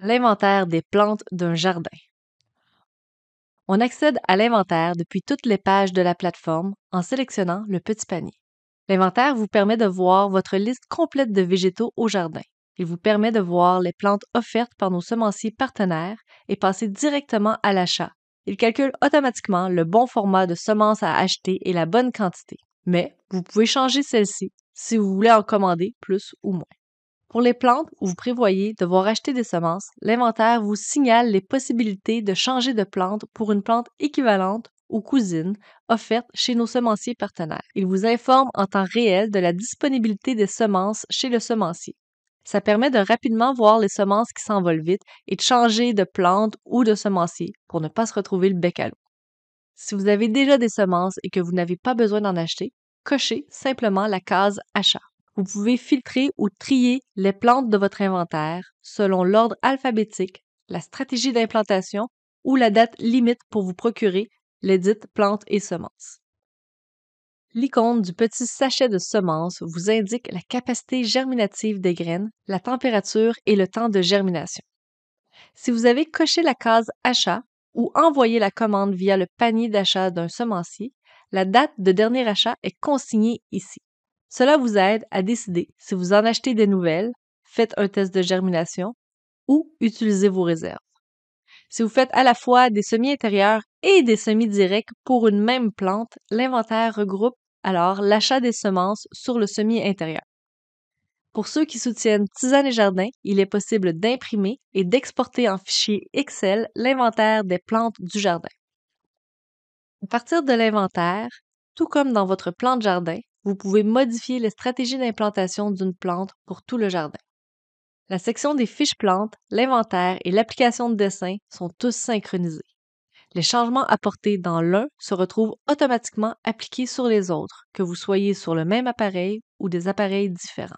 L'inventaire des plantes d'un jardin. On accède à l'inventaire depuis toutes les pages de la plateforme en sélectionnant le petit panier. L'inventaire vous permet de voir votre liste complète de végétaux au jardin. Il vous permet de voir les plantes offertes par nos semenciers partenaires et passer directement à l'achat. Il calcule automatiquement le bon format de semences à acheter et la bonne quantité. Mais vous pouvez changer celle-ci si vous voulez en commander plus ou moins. Pour les plantes où vous prévoyez devoir acheter des semences, l'inventaire vous signale les possibilités de changer de plante pour une plante équivalente ou cousine offerte chez nos semenciers partenaires. Il vous informe en temps réel de la disponibilité des semences chez le semencier. Ça permet de rapidement voir les semences qui s'envolent vite et de changer de plante ou de semencier pour ne pas se retrouver le bec à l'eau. Si vous avez déjà des semences et que vous n'avez pas besoin d'en acheter, cochez simplement la case Achat vous pouvez filtrer ou trier les plantes de votre inventaire selon l'ordre alphabétique, la stratégie d'implantation ou la date limite pour vous procurer les dites plantes et semences. L'icône du petit sachet de semences vous indique la capacité germinative des graines, la température et le temps de germination. Si vous avez coché la case Achat ou envoyé la commande via le panier d'achat d'un semencier, la date de dernier achat est consignée ici. Cela vous aide à décider si vous en achetez des nouvelles, faites un test de germination ou utilisez vos réserves. Si vous faites à la fois des semis intérieurs et des semis directs pour une même plante, l'inventaire regroupe alors l'achat des semences sur le semis intérieur. Pour ceux qui soutiennent Tisane et Jardin, il est possible d'imprimer et d'exporter en fichier Excel l'inventaire des plantes du jardin. À partir de l'inventaire, tout comme dans votre plan de jardin, vous pouvez modifier les stratégies d'implantation d'une plante pour tout le jardin. La section des fiches plantes, l'inventaire et l'application de dessin sont tous synchronisés. Les changements apportés dans l'un se retrouvent automatiquement appliqués sur les autres, que vous soyez sur le même appareil ou des appareils différents.